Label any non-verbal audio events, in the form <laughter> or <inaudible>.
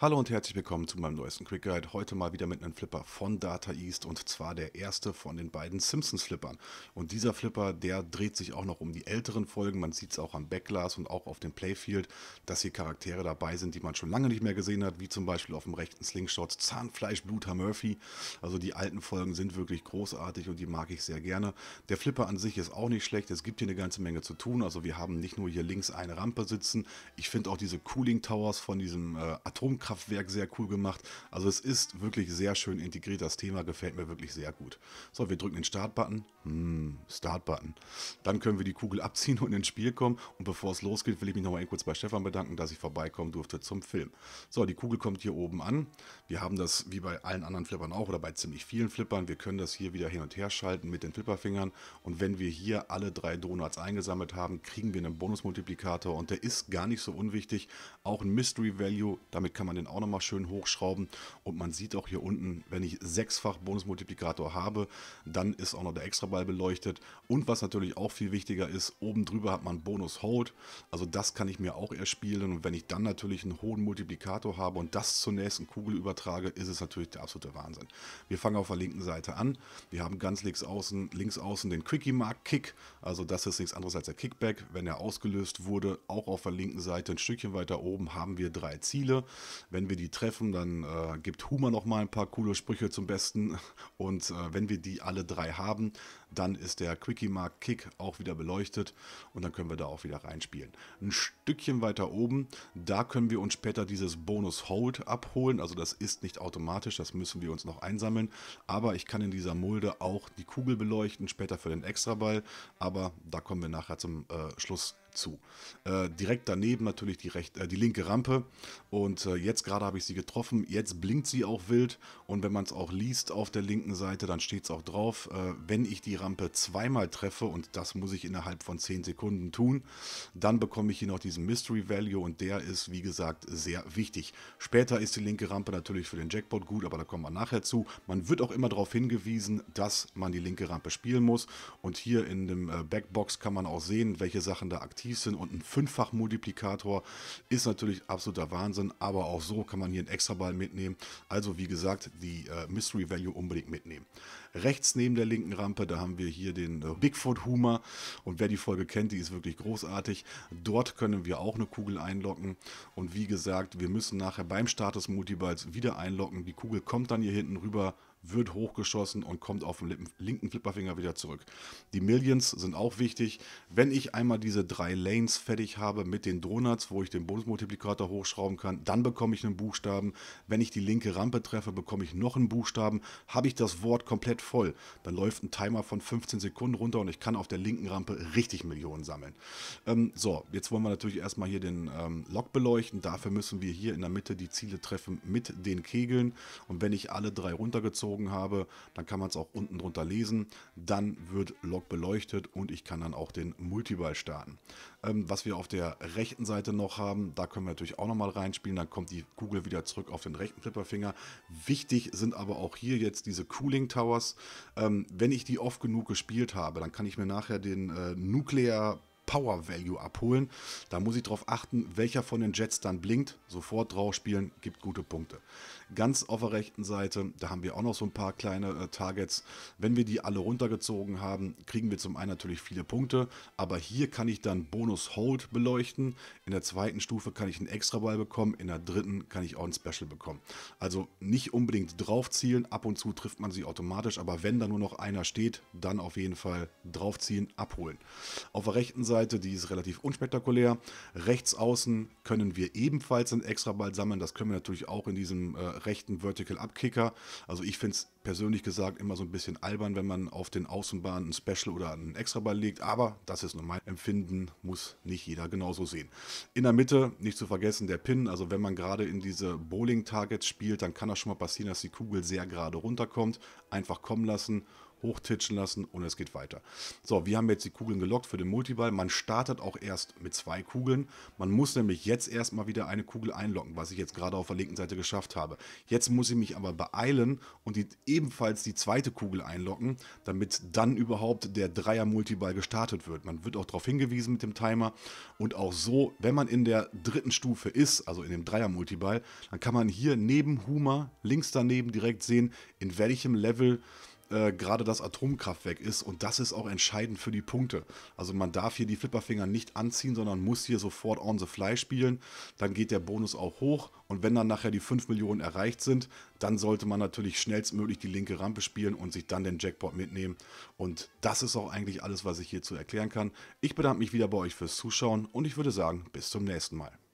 Hallo und herzlich willkommen zu meinem neuesten Quick Guide. Heute mal wieder mit einem Flipper von Data East und zwar der erste von den beiden Simpsons Flippern. Und dieser Flipper, der dreht sich auch noch um die älteren Folgen. Man sieht es auch am Backglass und auch auf dem Playfield, dass hier Charaktere dabei sind, die man schon lange nicht mehr gesehen hat, wie zum Beispiel auf dem rechten Slingshot Zahnfleisch Bluter Murphy. Also die alten Folgen sind wirklich großartig und die mag ich sehr gerne. Der Flipper an sich ist auch nicht schlecht. Es gibt hier eine ganze Menge zu tun. Also wir haben nicht nur hier links eine Rampe sitzen. Ich finde auch diese Cooling Towers von diesem äh, Atomkraft Wasserkraftwerk sehr cool gemacht. Also es ist wirklich sehr schön integriert. Das Thema gefällt mir wirklich sehr gut. So, wir drücken den Start-Button. Hm, start Dann können wir die Kugel abziehen und ins Spiel kommen. Und bevor es losgeht, will ich mich nochmal kurz bei Stefan bedanken, dass ich vorbeikommen durfte zum Film. So, die Kugel kommt hier oben an. Wir haben das wie bei allen anderen Flippern auch oder bei ziemlich vielen Flippern. Wir können das hier wieder hin und her schalten mit den Flipperfingern. Und wenn wir hier alle drei Donuts eingesammelt haben, kriegen wir einen Bonusmultiplikator. Und der ist gar nicht so unwichtig. Auch ein Mystery Value. Damit kann man den auch nochmal schön hochschrauben. Und man sieht auch hier unten, wenn ich sechsfach Bonusmultiplikator habe, dann ist auch noch der Extraball beleuchtet. Und was natürlich auch viel wichtiger ist, oben drüber hat man Bonus Hold. Also das kann ich mir auch erspielen. Und wenn ich dann natürlich einen hohen Multiplikator habe und das zur nächsten Kugel übertrage, ist es natürlich der absolute Wahnsinn. Wir fangen auf der linken Seite an. Wir haben ganz links außen, links außen den Quickie Mark Kick. Also das ist nichts anderes als der Kickback. Wenn er ausgelöst wurde, auch auf der linken Seite ein Stückchen weiter oben haben wir drei Ziele. Wenn wir die treffen, dann äh, gibt Huma noch mal ein paar coole Sprüche zum Besten. <laughs> Und äh, wenn wir die alle drei haben, dann ist der Quickie Mark Kick auch wieder beleuchtet und dann können wir da auch wieder reinspielen. Ein Stückchen weiter oben, da können wir uns später dieses Bonus Hold abholen. Also das ist nicht automatisch, das müssen wir uns noch einsammeln. Aber ich kann in dieser Mulde auch die Kugel beleuchten, später für den Extraball. Aber da kommen wir nachher zum äh, Schluss zu. Äh, direkt daneben natürlich die, recht, äh, die linke Rampe und äh, jetzt gerade habe ich sie getroffen, jetzt blinkt sie auch wild und wenn man es auch liest auf der linken Seite, dann steht es auch drauf, äh, wenn ich die Rampe zweimal treffe und das muss ich innerhalb von 10 Sekunden tun, dann bekomme ich hier noch diesen Mystery Value und der ist wie gesagt sehr wichtig. Später ist die linke Rampe natürlich für den Jackpot gut, aber da kommen wir nachher zu. Man wird auch immer darauf hingewiesen, dass man die linke Rampe spielen muss und hier in dem äh, Backbox kann man auch sehen, welche Sachen da aktiv Spießen und ein Fünffach-Multiplikator ist natürlich absoluter Wahnsinn, aber auch so kann man hier einen Extraball mitnehmen. Also wie gesagt, die äh, Mystery Value unbedingt mitnehmen. Rechts neben der linken Rampe, da haben wir hier den äh, Bigfoot Humor und wer die Folge kennt, die ist wirklich großartig. Dort können wir auch eine Kugel einlocken und wie gesagt, wir müssen nachher beim Start des Multiballs wieder einlocken. Die Kugel kommt dann hier hinten rüber wird hochgeschossen und kommt auf dem linken Flipperfinger wieder zurück. Die Millions sind auch wichtig. Wenn ich einmal diese drei Lanes fertig habe mit den Donuts, wo ich den Bonusmultiplikator hochschrauben kann, dann bekomme ich einen Buchstaben. Wenn ich die linke Rampe treffe, bekomme ich noch einen Buchstaben. Habe ich das Wort komplett voll, dann läuft ein Timer von 15 Sekunden runter und ich kann auf der linken Rampe richtig Millionen sammeln. Ähm, so, jetzt wollen wir natürlich erstmal hier den ähm, Log beleuchten. Dafür müssen wir hier in der Mitte die Ziele treffen mit den Kegeln. Und wenn ich alle drei runtergezogen gezogen habe, dann kann man es auch unten drunter lesen. Dann wird Log beleuchtet und ich kann dann auch den Multiball starten. Ähm, was wir auf der rechten Seite noch haben, da können wir natürlich auch nochmal reinspielen. Dann kommt die Kugel wieder zurück auf den rechten Flipperfinger. Wichtig sind aber auch hier jetzt diese Cooling Towers. Ähm, wenn ich die oft genug gespielt habe, dann kann ich mir nachher den äh, Nuclear Power Value abholen. Da muss ich darauf achten, welcher von den Jets dann blinkt. Sofort drauf spielen, gibt gute Punkte. Ganz auf der rechten Seite, da haben wir auch noch so ein paar kleine äh, Targets. Wenn wir die alle runtergezogen haben, kriegen wir zum einen natürlich viele Punkte, aber hier kann ich dann Bonus Hold beleuchten. In der zweiten Stufe kann ich einen extra Ball bekommen, in der dritten kann ich auch ein Special bekommen. Also nicht unbedingt drauf zielen, ab und zu trifft man sie automatisch, aber wenn da nur noch einer steht, dann auf jeden Fall draufziehen, abholen. Auf der rechten Seite Innenseite, die ist relativ unspektakulär. Rechts außen können wir ebenfalls einen extra Ball sammeln. Das können wir natürlich auch in diesem äh, rechten Vertical Upkicker. Also ich finde es persönlich gesagt immer so ein bisschen albern, wenn man auf den Außenbahnen ein Special oder einen extra Ball legt. Aber das ist nur mein Empfinden, muss nicht jeder genauso sehen. In der Mitte, nicht zu vergessen, der Pin. Also wenn man gerade in diese Bowling-Targets spielt, dann kann das schon mal passieren, dass die Kugel sehr gerade runterkommt. Einfach kommen lassen hochtitschen lassen und es geht weiter. So, wir haben jetzt die Kugeln gelockt für den Multiball. Man startet auch erst mit zwei Kugeln. Man muss nämlich jetzt erstmal wieder eine Kugel einlocken, was ich jetzt gerade auf der linken Seite geschafft habe. Jetzt muss ich mich aber beeilen und die, ebenfalls die zweite Kugel einlocken, damit dann überhaupt der Dreier-Multiball gestartet wird. Man wird auch darauf hingewiesen mit dem Timer und auch so, wenn man in der dritten Stufe ist, also in dem Dreier-Multiball, dann kann man hier neben Huma links daneben direkt sehen, in welchem Level äh, gerade das Atomkraftwerk ist. Und das ist auch entscheidend für die Punkte. Also man darf hier die Flipperfinger nicht anziehen, sondern muss hier sofort on the fly spielen. Dann geht der Bonus auch hoch. Und wenn dann nachher die 5 Millionen erreicht sind, dann sollte man natürlich schnellstmöglich die linke Rampe spielen und sich dann den Jackpot mitnehmen. Und das ist auch eigentlich alles, was ich hierzu erklären kann. Ich bedanke mich wieder bei euch fürs Zuschauen und ich würde sagen, bis zum nächsten Mal.